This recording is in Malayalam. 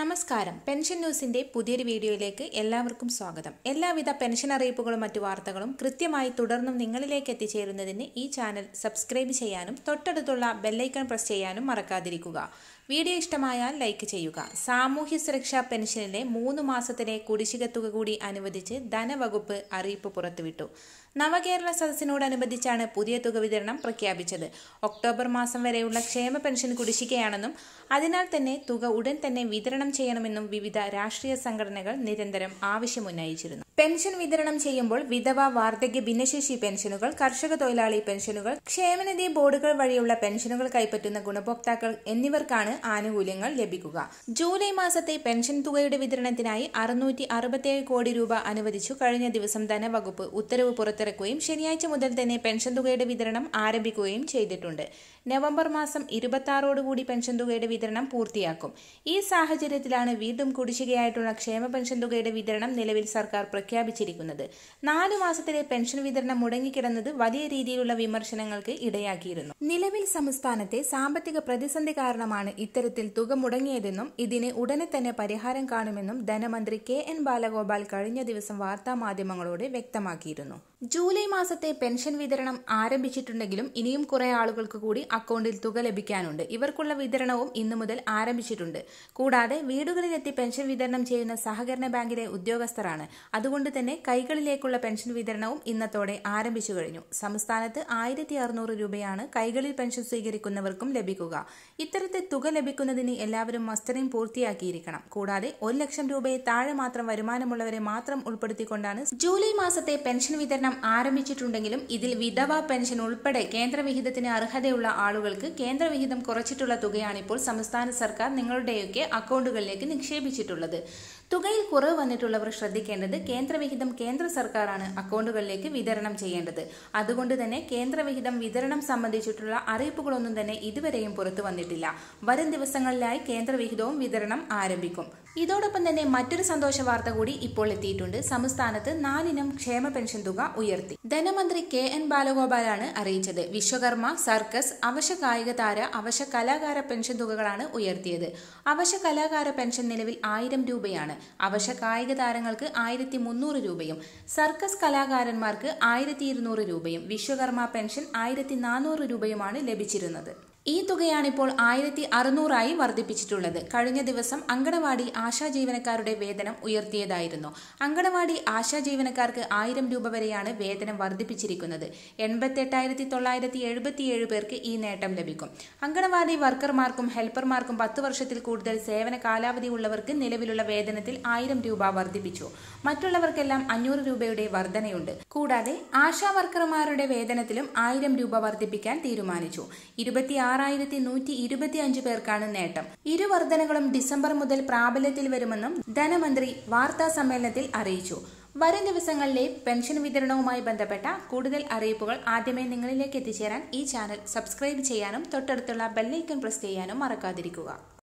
നമസ്കാരം പെൻഷൻ ന്യൂസിന്റെ പുതിയൊരു വീഡിയോയിലേക്ക് എല്ലാവർക്കും സ്വാഗതം എല്ലാവിധ പെൻഷൻ അറിയിപ്പുകളും മറ്റു വാർത്തകളും കൃത്യമായി തുടർന്നും നിങ്ങളിലേക്ക് എത്തിച്ചേരുന്നതിന് ഈ ചാനൽ സബ്സ്ക്രൈബ് ചെയ്യാനും തൊട്ടടുത്തുള്ള ബെല്ലൈക്കൺ പ്രസ് ചെയ്യാനും മറക്കാതിരിക്കുക വീഡിയോ ഇഷ്ടമായാൽ ലൈക്ക് ചെയ്യുക സാമൂഹ്യ സുരക്ഷാ പെൻഷനിലെ മൂന്ന് മാസത്തിലെ കുടിശ്ശിക തുക കൂടി അനുവദിച്ച് ധനവകുപ്പ് അറിയിപ്പ് പുറത്തുവിട്ടു നവകേരള സദസ്സിനോടനുബന്ധിച്ചാണ് പുതിയ തുക വിതരണം പ്രഖ്യാപിച്ചത് ഒക്ടോബർ മാസം വരെയുള്ള ക്ഷേമ പെൻഷൻ കുടിശ്ശികയാണെന്നും അതിനാൽ തന്നെ തുക ഉടൻ തന്നെ വിതരണം ചെയ്യണമെന്നും വിവിധ രാഷ്ട്രീയ സംഘടനകൾ നിരന്തരം ആവശ്യമുന്നയിച്ചിരുന്നു പെൻഷൻ വിതരണം ചെയ്യുമ്പോൾ വിധവ വാർദ്ധക്യ ഭിന്നശേഷി പെൻഷനുകൾ കർഷക തൊഴിലാളി പെൻഷനുകൾ ക്ഷേമനിധി ബോർഡുകൾ വഴിയുള്ള പെൻഷനുകൾ കൈപ്പറ്റുന്ന ഗുണഭോക്താക്കൾ എന്നിവർക്കാണ് ആനുകൂല്യങ്ങൾ ലഭിക്കുക ജൂലൈ മാസത്തെ പെൻഷൻ തുകയുടെ വിതരണത്തിനായി അറുന്നൂറ്റി അറുപത്തിയേഴ് കോടി രൂപ അനുവദിച്ചു കഴിഞ്ഞ ദിവസം ധനവകുപ്പ് ഉത്തരവ് പുറത്തിറക്കുകയും ശനിയാഴ്ച മുതൽ തന്നെ പെൻഷൻ തുകയുടെ വിതരണം ആരംഭിക്കുകയും ചെയ്തിട്ടുണ്ട് നവംബർ മാസം ഇരുപത്തി പെൻഷൻ തുകയുടെ വിതരണം പൂർത്തിയാക്കും ഈ സാഹചര്യത്തിലാണ് വീണ്ടും കുടിശ്ശികയായിട്ടുള്ള ക്ഷേമ പെൻഷൻ തുകയുടെ വിതരണം നിലവിൽ സർക്കാർ പ്രഖ്യാപിച്ചിരിക്കുന്നത് നാലു മാസത്തിലെ പെൻഷൻ വിതരണം മുടങ്ങിക്കിടന്നത് വലിയ രീതിയിലുള്ള വിമർശനങ്ങൾക്ക് ഇടയാക്കിയിരുന്നു നിലവിൽ സംസ്ഥാനത്തെ സാമ്പത്തിക പ്രതിസന്ധി കാരണമാണ് ഇത്തരത്തിൽ തുക മുടങ്ങിയതെന്നും ഇതിന് ഉടനെ തന്നെ പരിഹാരം കാണുമെന്നും ധനമന്ത്രി കെ എൻ ബാലഗോപാൽ കഴിഞ്ഞ ദിവസം വാർത്താമാധ്യമങ്ങളോട് വ്യക്തമാക്കിയിരുന്നു ജൂലൈ മാസത്തെ പെൻഷൻ വിതരണം ആരംഭിച്ചിട്ടുണ്ടെങ്കിലും ഇനിയും കുറെ ആളുകൾക്ക് കൂടി അക്കൗണ്ടിൽ തുക ലഭിക്കാനുണ്ട് ഇവർക്കുള്ള വിതരണവും ഇന്നു മുതൽ ആരംഭിച്ചിട്ടുണ്ട് കൂടാതെ വീടുകളിലെത്തി പെൻഷൻ വിതരണം ചെയ്യുന്ന സഹകരണ ബാങ്കിലെ ഉദ്യോഗസ്ഥരാണ് അതുകൊണ്ട് തന്നെ കൈകളിലേക്കുള്ള പെൻഷൻ വിതരണവും ഇന്നത്തോടെ ആരംഭിച്ചു കഴിഞ്ഞു സംസ്ഥാനത്ത് ആയിരത്തി അറുന്നൂറ് രൂപയാണ് കൈകളിൽ പെൻഷൻ സ്വീകരിക്കുന്നവർക്കും ലഭിക്കുക ഇത്തരത്തെ തുക ലഭിക്കുന്നതിന് എല്ലാവരും മസ്റ്ററിംഗ് പൂർത്തിയാക്കിയിരിക്കണം കൂടാതെ ഒരു ലക്ഷം രൂപയെ താഴെ മാത്രം വരുമാനമുള്ളവരെ മാത്രം ഉൾപ്പെടുത്തിക്കൊണ്ടാണ് ജൂലൈ മാസത്തെ പെൻഷൻ വിതരണം വിതരണം ആരംഭിച്ചിട്ടുണ്ടെങ്കിലും ഇതിൽ വിധവ പെൻഷൻ ഉൾപ്പെടെ കേന്ദ്രവിഹിതത്തിന് അർഹതയുള്ള ആളുകൾക്ക് കേന്ദ്രവിഹിതം കുറച്ചിട്ടുള്ള തുകയാണിപ്പോൾ സംസ്ഥാന സർക്കാർ നിങ്ങളുടെയൊക്കെ അക്കൗണ്ടുകളിലേക്ക് നിക്ഷേപിച്ചിട്ടുള്ളത് തുകയിൽ കുറവ് വന്നിട്ടുള്ളവർ ശ്രദ്ധിക്കേണ്ടത് കേന്ദ്രവിഹിതം കേന്ദ്ര സർക്കാരാണ് അക്കൗണ്ടുകളിലേക്ക് വിതരണം ചെയ്യേണ്ടത് അതുകൊണ്ട് തന്നെ കേന്ദ്രവിഹിതം വിതരണം സംബന്ധിച്ചിട്ടുള്ള അറിയിപ്പുകളൊന്നും തന്നെ ഇതുവരെയും പുറത്തു വന്നിട്ടില്ല വരും ദിവസങ്ങളിലായി കേന്ദ്രവിഹിതവും വിതരണം ആരംഭിക്കും ഇതോടൊപ്പം തന്നെ മറ്റൊരു സന്തോഷ വാർത്ത കൂടി ഇപ്പോൾ എത്തിയിട്ടുണ്ട് സംസ്ഥാനത്ത് നാലിനം ക്ഷേമ പെൻഷൻ തുക ഉയർത്തി ധനമന്ത്രി കെ എൻ ബാലഗോപാലാണ് അറിയിച്ചത് വിശ്വകർമ്മ സർക്കസ് അവശ കായിക താര അവശ കലാകാര പെൻഷൻ തുകകളാണ് ഉയർത്തിയത് അവശ കലാകാര പെൻഷൻ നിലവിൽ ആയിരം രൂപയാണ് അവശ കായിക താരങ്ങൾക്ക് ആയിരത്തി മുന്നൂറ് രൂപയും സർക്കസ് കലാകാരന്മാർക്ക് ആയിരത്തി ഇരുന്നൂറ് രൂപയും വിശ്വകർമ്മ പെൻഷൻ ആയിരത്തി നാനൂറ് രൂപയുമാണ് ലഭിച്ചിരുന്നത് ഈ തുകയാണിപ്പോൾ ആയിരത്തി അറുന്നൂറായി വർദ്ധിപ്പിച്ചിട്ടുള്ളത് കഴിഞ്ഞ ദിവസം അങ്കണവാടി ആശാ ജീവനക്കാരുടെ വേതനം ഉയർത്തിയതായിരുന്നു അങ്കണവാടി ആശാ ജീവനക്കാർക്ക് ആയിരം രൂപ വരെയാണ് വേതനം വർദ്ധിപ്പിച്ചിരിക്കുന്നത് എൺപത്തെട്ടായിരത്തി തൊള്ളായിരത്തി എഴുപത്തിയേഴ് പേർക്ക് ഈ നേട്ടം ലഭിക്കും അങ്കണവാടി വർക്കർമാർക്കും ഹെൽപ്പർമാർക്കും പത്ത് വർഷത്തിൽ കൂടുതൽ സേവന കാലാവധി ഉള്ളവർക്ക് നിലവിലുള്ള വേതനത്തിൽ ആയിരം രൂപ വർദ്ധിപ്പിച്ചു മറ്റുള്ളവർക്കെല്ലാം അഞ്ഞൂറ് രൂപയുടെ വർധനയുണ്ട് കൂടാതെ ആശാ വർക്കർമാരുടെ വേതനത്തിലും ആയിരം രൂപ വർദ്ധിപ്പിക്കാൻ തീരുമാനിച്ചു ഇരുപത്തി ആറായിരത്തി നൂറ്റി അഞ്ച് പേർക്കാണ് നേട്ടം ഇരു വർധനകളും ഡിസംബർ മുതൽ പ്രാബല്യത്തിൽ വരുമെന്നും ധനമന്ത്രി വാർത്താ സമ്മേളനത്തിൽ അറിയിച്ചു വരും ദിവസങ്ങളിലെ പെൻഷൻ വിതരണവുമായി ബന്ധപ്പെട്ട കൂടുതൽ അറിയിപ്പുകൾ ആദ്യമേ നിങ്ങളിലേക്ക് എത്തിച്ചേരാൻ ഈ ചാനൽ സബ്സ്ക്രൈബ് ചെയ്യാനും തൊട്ടടുത്തുള്ള ബെല്ലൈക്കൺ പ്രസ് ചെയ്യാനും മറക്കാതിരിക്കുക